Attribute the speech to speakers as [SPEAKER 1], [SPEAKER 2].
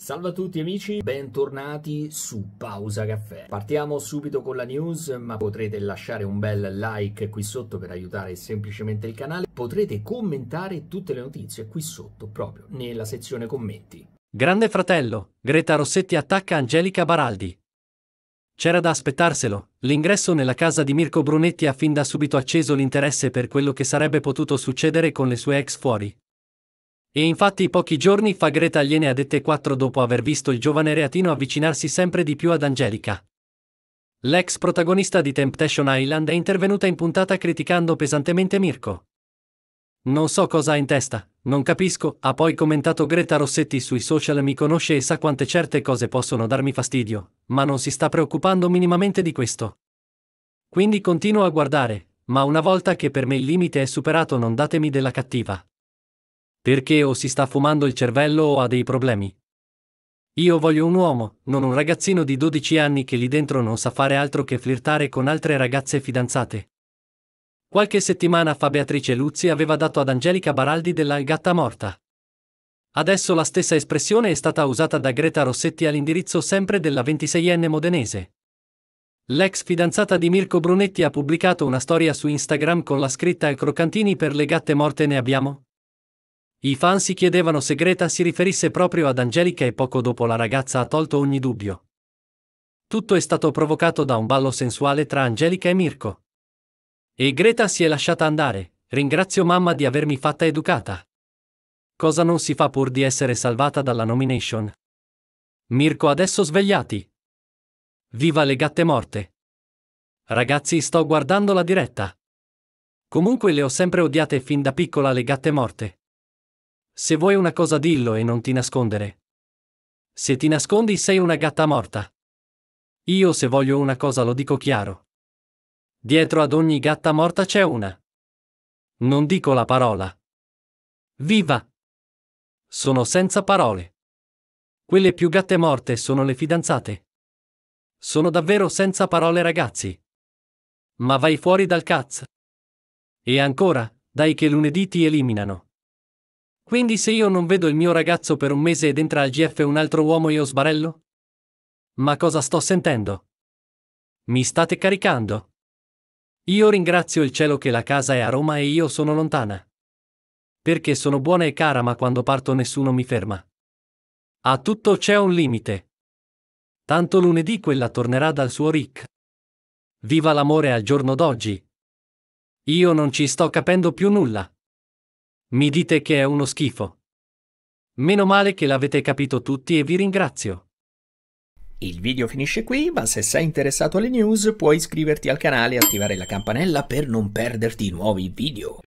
[SPEAKER 1] Salve a tutti amici, bentornati su Pausa Caffè. Partiamo subito con la news, ma potrete lasciare un bel like qui sotto per aiutare semplicemente il canale. Potrete commentare tutte le notizie qui sotto, proprio nella sezione commenti. Grande fratello, Greta Rossetti attacca Angelica Baraldi. C'era da aspettarselo, l'ingresso nella casa di Mirko Brunetti ha fin da subito acceso l'interesse per quello che sarebbe potuto succedere con le sue ex fuori, e infatti pochi giorni fa Greta gliene ha dette quattro dopo aver visto il giovane reatino avvicinarsi sempre di più ad Angelica. L'ex protagonista di Temptation Island è intervenuta in puntata criticando pesantemente Mirko. Non so cosa ha in testa, non capisco, ha poi commentato Greta Rossetti sui social mi conosce e sa quante certe cose possono darmi fastidio, ma non si sta preoccupando minimamente di questo. Quindi continuo a guardare, ma una volta che per me il limite è superato non datemi della cattiva. Perché o si sta fumando il cervello o ha dei problemi. Io voglio un uomo, non un ragazzino di 12 anni che lì dentro non sa fare altro che flirtare con altre ragazze fidanzate. Qualche settimana fa Beatrice Luzzi aveva dato ad Angelica Baraldi della gatta morta. Adesso la stessa espressione è stata usata da Greta Rossetti all'indirizzo sempre della 26enne modenese. L'ex fidanzata di Mirko Brunetti ha pubblicato una storia su Instagram con la scritta Al croccantini per le gatte morte ne abbiamo? I fan si chiedevano se Greta si riferisse proprio ad Angelica e poco dopo la ragazza ha tolto ogni dubbio. Tutto è stato provocato da un ballo sensuale tra Angelica e Mirko. E Greta si è lasciata andare, ringrazio mamma di avermi fatta educata. Cosa non si fa pur di essere salvata dalla nomination? Mirko adesso svegliati. Viva le gatte morte. Ragazzi sto guardando la diretta. Comunque le ho sempre odiate fin da piccola le gatte morte. Se vuoi una cosa dillo e non ti nascondere. Se ti nascondi sei una gatta morta. Io se voglio una cosa lo dico chiaro. Dietro ad ogni gatta morta c'è una. Non dico la parola. Viva! Sono senza parole. Quelle più gatte morte sono le fidanzate. Sono davvero senza parole ragazzi. Ma vai fuori dal cazzo. E ancora, dai che lunedì ti eliminano. Quindi se io non vedo il mio ragazzo per un mese ed entra al GF un altro uomo io sbarello? Ma cosa sto sentendo? Mi state caricando? Io ringrazio il cielo che la casa è a Roma e io sono lontana. Perché sono buona e cara ma quando parto nessuno mi ferma. A tutto c'è un limite. Tanto lunedì quella tornerà dal suo Rick. Viva l'amore al giorno d'oggi. Io non ci sto capendo più nulla. Mi dite che è uno schifo. Meno male che l'avete capito tutti e vi ringrazio. Il video finisce qui, ma se sei interessato alle news puoi iscriverti al canale e attivare la campanella per non perderti nuovi video.